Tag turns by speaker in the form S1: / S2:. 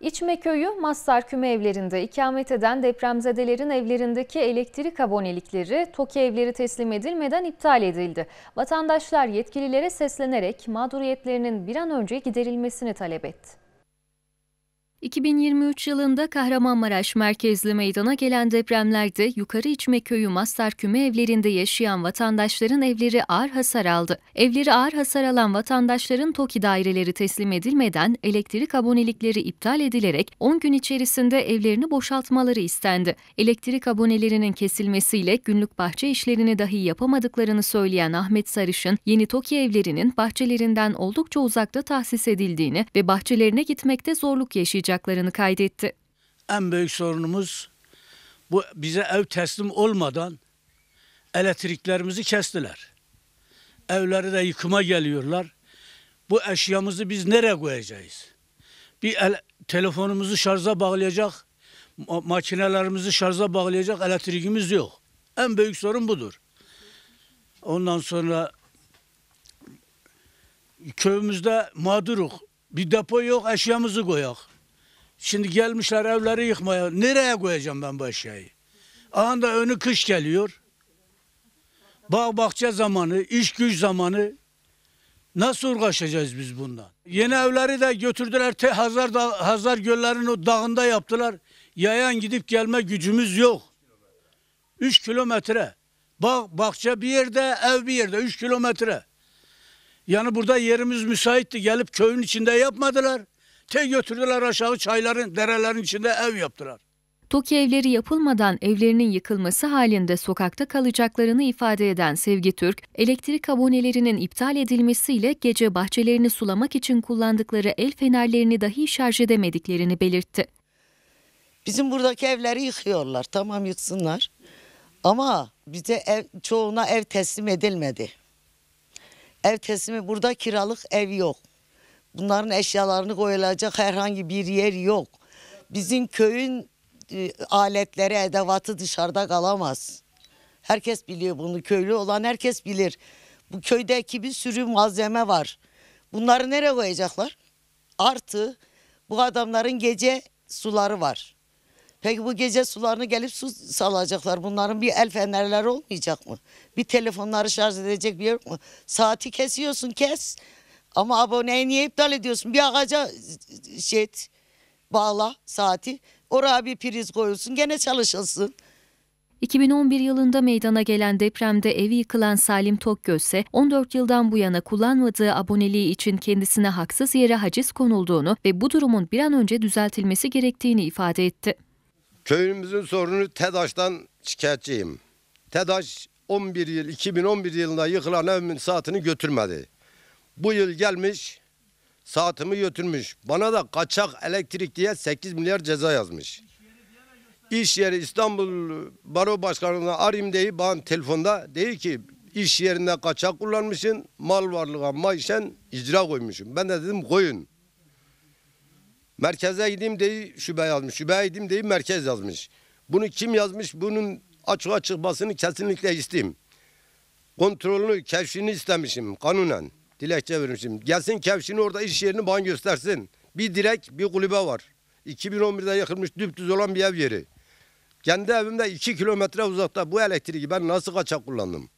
S1: İçmeköy'ü Maslar Küme evlerinde ikamet eden depremzedelerin evlerindeki elektrik abonelikleri TOKİ evleri teslim edilmeden iptal edildi. Vatandaşlar yetkililere seslenerek mağduriyetlerinin bir an önce giderilmesini talep etti. 2023 yılında Kahramanmaraş merkezli meydana gelen depremlerde Yukarı İçme Köyü Mastar Küme evlerinde yaşayan vatandaşların evleri ağır hasar aldı. Evleri ağır hasar alan vatandaşların TOKİ daireleri teslim edilmeden elektrik abonelikleri iptal edilerek 10 gün içerisinde evlerini boşaltmaları istendi. Elektrik abonelerinin kesilmesiyle günlük bahçe işlerini dahi yapamadıklarını söyleyen Ahmet Sarış'ın yeni TOKİ evlerinin bahçelerinden oldukça uzakta tahsis edildiğini ve bahçelerine gitmekte zorluk yaşayacak olacaklarını kaydetti.
S2: En büyük sorunumuz bu bize ev teslim olmadan elektriklerimizi kestiler. Evleri de yıkıma geliyorlar. Bu eşyamızı biz nereye koyacağız? Bir el, telefonumuzu şarja bağlayacak, makinelerimizi şarja bağlayacak elektrikimiz yok. En büyük sorun budur. Ondan sonra köyümüzde mağduruk. Bir depo yok, eşyamızı koyak. Şimdi gelmişler evleri yıkmaya. Nereye koyacağım ben bu eşyayı? Anında önü kış geliyor. Bağ bahçe zamanı, iş güç zamanı. Nasıl uğraşacağız biz bundan? Yeni evleri de götürdüler. Te Hazar, da Hazar göllerin o dağında yaptılar. Yayan gidip gelme gücümüz yok. Üç kilometre. Bağ, bahçe bir yerde, ev bir yerde. üç kilometre. Yani burada yerimiz müsaitti. Gelip köyün içinde yapmadılar. Te götürdüler aşağı çayların, derelerin içinde ev yaptılar.
S1: TOKİ evleri yapılmadan evlerinin yıkılması halinde sokakta kalacaklarını ifade eden Sevgi Türk, elektrik abonelerinin iptal edilmesiyle gece bahçelerini sulamak için kullandıkları el fenerlerini dahi şarj edemediklerini belirtti.
S3: Bizim buradaki evleri yıkıyorlar. Tamam yıksınlar. Ama bize ev, çoğuna ev teslim edilmedi. Ev teslimi burada kiralık ev yok. Bunların eşyalarını koyulacak herhangi bir yer yok. Bizim köyün e, aletleri, edevatı dışarıda kalamaz. Herkes biliyor bunu. Köylü olan herkes bilir. Bu köydeki bir sürü malzeme var. Bunları nereye koyacaklar? Artı bu adamların gece suları var. Peki bu gece sularını gelip su salacaklar. Bunların bir el fenerleri olmayacak mı? Bir telefonları şarj edecek bir yer mi? Saati kesiyorsun kes. Ama aboneyi niye iptal ediyorsun? Bir ağaca şey et, bağla saati. Oraya bir priz koyulsun gene çalışılsın.
S1: 2011 yılında meydana gelen depremde evi yıkılan Salim Tokgöz ise 14 yıldan bu yana kullanmadığı aboneliği için kendisine haksız yere haciz konulduğunu ve bu durumun bir an önce düzeltilmesi gerektiğini ifade etti.
S4: Köyümüzün sorunu TEDAŞ'tan şikayetçiyim. TEDAŞ 11 yıl 2011 yılında yıkılan evimin saatini götürmedi. Bu yıl gelmiş saatimi götürmüş. Bana da kaçak elektrik diye 8 milyar ceza yazmış. İş yeri İstanbul Baro Başkanı'na arayayım deyip bana telefonda değil ki iş yerinde kaçak kullanmışsın, mal varlığa maişen icra koymuşum. Ben de dedim koyun. Merkeze gideyim deyi şüphe yazmış, şubeye gideyim deyi merkez yazmış. Bunu kim yazmış bunun açığa çıkmasını kesinlikle isteyeyim. Kontrolünü, keşfini istemişim kanunen. Dilekçe şimdi. Gelsin Kevşin'i orada iş yerini bana göstersin. Bir direk bir kulübe var. 2011'de yıkılmış düptüz olan bir ev yeri. Kendi evimde 2 kilometre uzakta bu elektriği ben nasıl kaçak kullandım?